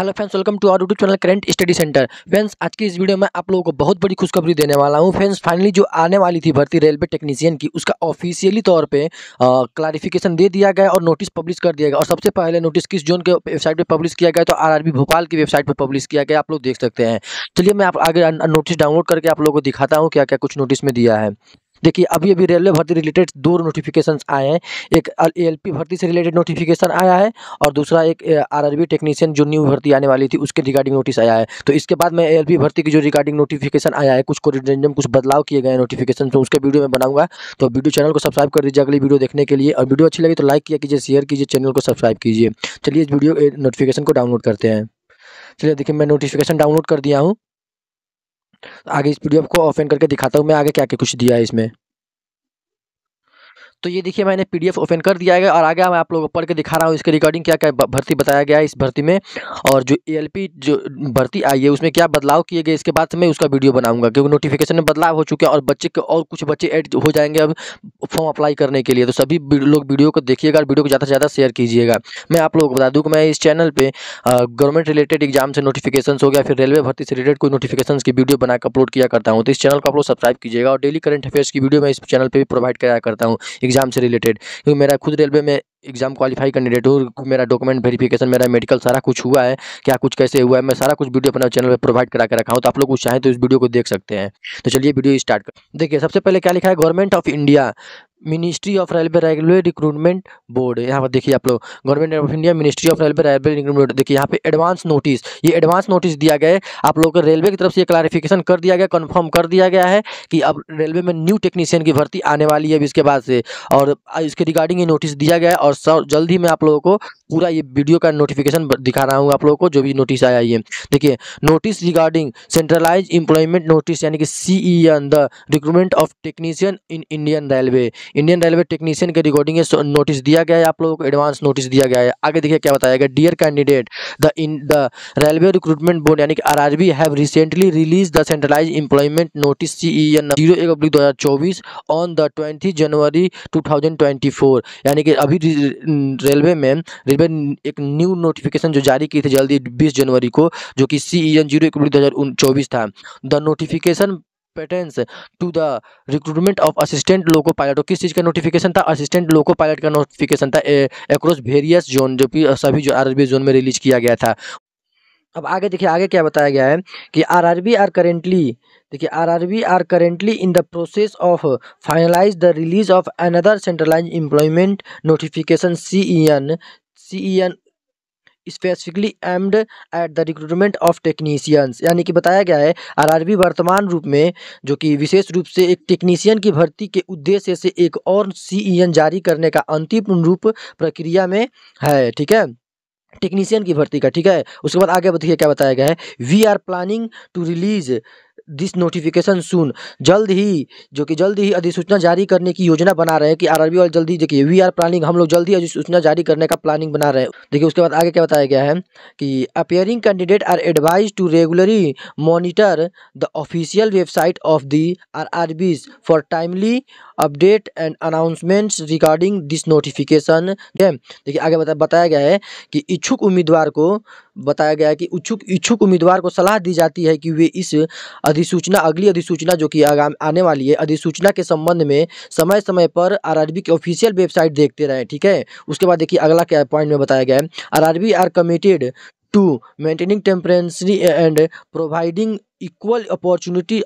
hello friends welcome to our YouTube channel current study centre friends आज की इस video में आप लोगों को बहुत बड़ी खुशखबरी देने वाला हूं फ्रेंड्स फाइनली जो आने वाली थी भर्ती रेलवे टेक्नीशियन की उसका ऑफिशियली तौर पे क्लारिफिकेशन दे दिया गया और नोटिस पब्लिश कर दिया गया और सबसे पहले नोटिस किस जोन के वेबसाइट पर पब्लिश किया गया तो आर भोपाल की वेबसाइट पर पब्लिश किया गया आप लोग देख सकते हैं चलिए मैं आप आगे नोटिस डाउनलोड करके आप लोग को दिखाता हूँ क्या क्या कुछ नोटिस में दिया है देखिए अभी अभी रेलवे भर्ती रिलेटेड दो नोटिफिकेशन आए हैं एक एल भर्ती से रिलेटेड नोटिफिकेशन आया है और दूसरा एक आरआरबी टेक्नीशियन जो न्यू भर्ती आने वाली थी उसके रिगार्डिंग नोटिस आया है तो इसके बाद मैं एल भर्ती की जो रिगार्डिंग नोटिफिकेशन आया है कुछ को कुछ बदलाव किए गए नोटिफिकेशन तो उसके वीडियो में बनाऊंगा तो वीडियो चैनल को सब्सक्राइब कर दीजिए अगली वीडियो देखने के लिए और वीडियो अच्छी लगी तो लाइक किया कीजिए शेयर कीजिए चैनल को सब्सक्राइब कीजिए चलिए इस वीडियो नोटिफिकेशन को डाउनलोड करते हैं चलिए देखिए मैं नोटिफिकेशन डाउनलोड कर दिया हूँ आगे इस पी डी को ओपन करके दिखाता हूँ मैं आगे क्या क्या कुछ दिया है इसमें तो ये देखिए मैंने एफ ओपन कर दिया है और आगे मैं आप लोगों को पढ़ के दिखा रहा हूँ इसके रिकॉर्डिंग क्या क्या भर्ती बताया गया है इस भर्ती में और जो पी जो भर्ती आई है उसमें क्या बदलाव किए गए इसके बाद मैं उसका वीडियो बनाऊंगा क्योंकि नोटिफिकेशन में बदलाव हो चुके हैं और बच्चे के और कुछ बच्चे एड हो जाएंगे अब फॉर्म अप्लाई करने के लिए तो सभी लोग वीडियो को देखिएगा और वीडियो को ज़्यादा से ज़्यादा शेयर कीजिएगा मैं आप लोगों को बता दूँ कि मैं इस चैनल पर गवर्नमेंट रिलेटेड एग्जाम से नोटिफिकेशन हो गया फिर रेलवे भर्ती से रिलेटेड कोई नोटिफिकेशन की वीडियो बनाकर अपलोड किया करता हूँ तो इस चैनल को आप लोग सब्सक्राइब कीजिएगा और डेली करंट अफेयर्स की वीडियो मैं इस चैनल पर भी प्रोवाइड कराया करता हूँ एग्जाम से रिलेटेड क्योंकि मेरा खुद रेलवे में एग्जाम क्वालिफाई कैंडिडेट हूँ मेरा डॉक्यूमेंट वेरिफिकेशन मेरा मेडिकल सारा कुछ हुआ है क्या कुछ कैसे हुआ है मैं सारा कुछ वीडियो अपना चैनल पर प्रोवाइड करा के रखा हूँ तो आप लोग कुछ चाहें तो इस वीडियो को देख सकते हैं तो चलिए वीडियो स्टार्ट कर देखिए सबसे पहले क्या लिखा है government of India ministry of railway railway recruitment board यहाँ पर देखिए आप लोग government of India ministry of railway railway recruitment देखिए यहाँ पे एडवांस नोटिस ये एडवांस नोटिस दिया गया है आप लोगों को रेलवे की तरफ से ये क्लारिफिकेशन कर दिया गया कन्फर्म कर दिया गया है कि अब रेलवे में न्यू टेक्नीशियन की भर्ती आने वाली है इसके बाद से और इसके रिगार्डिंग ये नोटिस दिया गया है और सर जल्द ही मैं आप लोगों को पूरा ये वीडियो का नोटिफिकेशन दिखा रहा हूँ आप लोगों को जो भी नोटिस आया ये देखिए notice regarding centralise employment notice यानी कि C E N the recruitment of technician in Indian railway Indian railway technician के रिगार्डिंग नोटिस दिया गया है आप लोगों को एडवांस नोटिस दिया गया है आगे देखिए क्या बताया गया dear candidate the in the railway recruitment board यानी कि R R B have recently release the centralise employment notice C E N zero एक अब्लिक दो हज़ार चौबीस on the twenty January two thousand twenty four यानी कि अभी railway में रेलवे एक न्यू नोटिफिकेशन जो जारी की थी जल्दी बीस जनवरी को जो कि सी ई एन जीरो एक अब्लिक दो हज़ार चौबीस था the notification pertains to the recruitment of assistant loco pilot किस चीज़ का नोटिफिकेशन था असिस्टेंट लोको पायलट का नोटिफिकेशन था एक्रॉस वेरियस जोन जो कि सभी जो आरबी जोन में रिलीज किया गया था अब आगे देखिए आगे क्या बताया गया है कि R R B are currently देखिए R R B are currently in the process of finalise the release of another centralise employment notification C E N C E N specifically aimed at the recruitment of technicians यानी कि बताया गया है RRB वर्तमान रूप में जो कि विशेष रूप से एक टेक्नीशियन की भर्ती के उद्देश्य से एक और सीईएन e जारी करने का अंतिम रूप प्रक्रिया में है ठीक है टेक्नीशियन की भर्ती का ठीक है उसके बाद आगे बताइए क्या बताया गया है we are planning to release this notification soon जल्द ही जो कि जल्द ही अधिसूचना जारी करने की योजना बना रहे हैं कि आर और जल्द ही देखिए वी आर प्लानिंग हम लोग जल्द ही अधिसूचना जारी करने का प्लानिंग बना रहे हैं देखिए उसके बाद आगे क्या बताया गया है कि appearing candidate are advised to regularly monitor the official website of the R for timely update and announcements regarding this notification है देखिए आगे बता बताया गया है कि इच्छुक उम्मीदवार को बताया गया है कि इच्छुक इच्छुक उम्मीदवार को सलाह दी जाती है कि वे इस अधिसूचना अगली अधिसूचना जो कि आने वाली है अधिसूचना के संबंध में समय समय पर आरआरबी के ऑफिशियल वेबसाइट देखते रहें ठीक है उसके बाद देखिए अगला क्या पॉइंट में बताया गया है R R committed to maintaining transparency and providing equal opportunity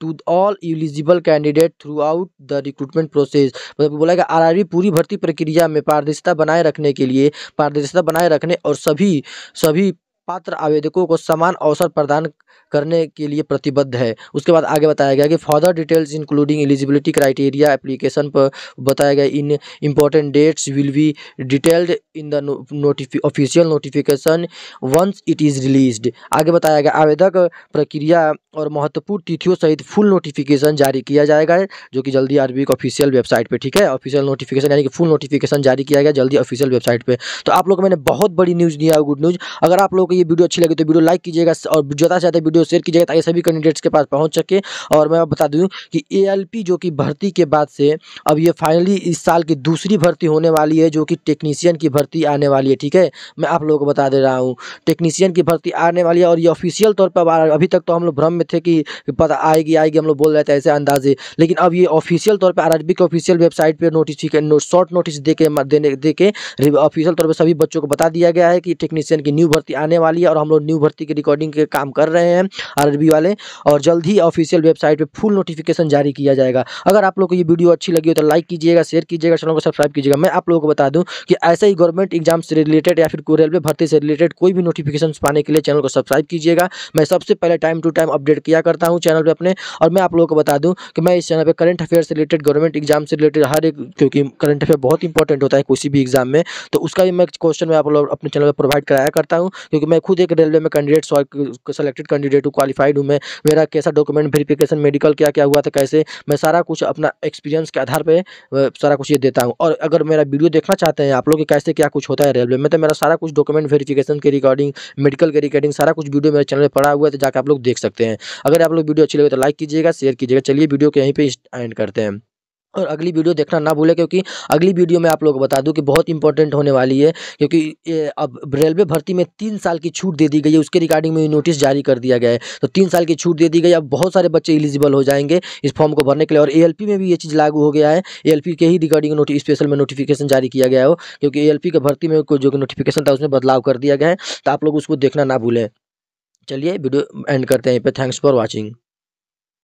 to all eligible candidate throughout the recruitment process मतलब बोला गया आर पूरी भर्ती प्रक्रिया में पारदर्शिता बनाए रखने के लिए पारदर्शिता बनाए रखने और सभी सभी पात्र आवेदकों को समान अवसर प्रदान करने के लिए प्रतिबद्ध है उसके बाद आगे बताया गया कि further details including eligibility criteria application पर बताया गया in important dates will be detailed in the notification official notification once it is released आगे बताया गया आवेदक प्रक्रिया और महत्वपूर्ण तिथियों सहित फुल नोटिफिकेशन जारी किया जाएगा जो कि जल्दी आरबी के ऑफिशियल वेबसाइट पर ठीक है ऑफिशियल नोटिफिकेशन यानी कि फुल नोटिफिकेशन जारी किया गया जल्दी ऑफिशियल वेबसाइट पर तो आप लोग मैंने बहुत बड़ी न्यूज़ दिया है गुड न्यूज़ अगर आप लोग आपको ये वीडियो अच्छी लगे तो वीडियो लाइक कीजिएगा और ज़्यादा से ज़्यादा वीडियो शेयर कीजिएगा ताकि सभी कैंडिडेट्स के पास पहुंच सके और मैं बता दूँ कि ए जो कि भर्ती के बाद से अब ये फाइनली इस साल की दूसरी भर्ती होने वाली है जो कि टेक्नीशियन की भर्ती आने वाली है ठीक है मैं आप लोगों को बता दे रहा हूँ टेक्नीशियन की भर्ती आने वाली है और ये ऑफिशियल तौर पर अभी तक तो हम लोग भ्रम में थे कि पता आएगी आएगी हम लोग बोल रहे थे ऐसे अंदाजे लेकिन अब ये ऑफिशियल तौर पर आर के ऑफिशियल वेबसाइट पर नोटिस शॉर्ट नोटिस दे देने दे ऑफिशियल तौर पर सभी बच्चों को बता दिया गया है कि टेक्नीशियन की न्यू भर्ती आने वाली है और हम लोग न्यू भर्ती की रिकॉर्डिंग के काम कर रहे हैं आरबी वाले और जल्द ही ऑफिशियल वेबसाइट पर फुल नोटिफिकेशन जारी किया जाएगा अगर आप लोग को ये वीडियो अच्छी लगी हो तो लाइक कीजिएगा शेयर कीजिएगा चैनल को सब्सक्राइब कीजिएगा मैं आप लोगों को बता दूँ कि ऐसे ही गवर्नमेंट एग्जाम से रिलेटेड या फिर रेलवे भर्ती से रिलेटेड कोई भी नोटिफिकेशन पाने के लिए चैनल को सब्सक्राइब कीजिएगा मैं सबसे पहले टाइम टू टाइम अपडेट किया करता हूँ चैनल पर अपने और मैं आप लोगों को बता दूँ कि मैं इस चैनल पर करंट अफेयर से रिलेटेड गवर्नमेंट एग्जाम से रिलेटेड हर एक क्योंकि करंट अफेयर बहुत इंपॉर्टेंट होता है किसी भी एग्जाम में तो उसका भी मैं क्वेश्चन में आप लोग अपने चैनल पर प्रोवाइड कराया करता हूँ क्योंकि मैं खुद एक रेलवे में कैंडिडेट सेलेक्टेड कैंडिडेट हूँ क्वालिफाइड हूँ मैं मेरा कैसा डॉक्यूमेंट वेरिफिकेशन मेडिकल क्या क्या हुआ था कैसे मैं सारा कुछ अपना एक्सपीरियंस के आधार पर सारा कुछ ये देता हूँ और अगर मेरा वीडियो देखना चाहते हैं आप लोग कैसे क्या कुछ होता है रेलवे में तो मेरा सारा कुछ डॉक्यूमेंट वेरिफिकेशन के रिगार्डिंग मेडिकल के रिगार्डिंग सारा कुछ वीडियो मेरे चैनल पर पड़ा हुआ है तो जाकर आप लोग देख सकते हैं अगर आप लोग वीडियो अच्छी लगे तो लाइक कीजिएगा शेयर कीजिएगा चलिए वीडियो को यहीं पर एंड करते हैं और अगली वीडियो देखना ना भूलें क्योंकि अगली वीडियो में आप लोग बता दूं कि बहुत इंपॉर्टेंट होने वाली है क्योंकि अब रेलवे भर्ती में तीन साल की छूट दे दी गई है उसके रिगार्डिंग में नोटिस जारी कर दिया गया है तो तीन साल की छूट दे दी गई अब बहुत सारे बच्चे एलिजिबल हो जाएंगे इस फॉर्म को भरने के लिए और ए में भी ये चीज़ लागू हो गया है ए के ही रिगार्डिंग नोटिस स्पेशल में नोटिफिकेशन जारी किया गया हो क्योंकि ए के भर्ती में जो नोटिफिकेशन था उसमें बदलाव कर दिया गया है तो आप लोग उसको देखना ना भूलें चलिए वीडियो एंड करते हैं यहीं पर थैंक्स फॉर वॉचिंग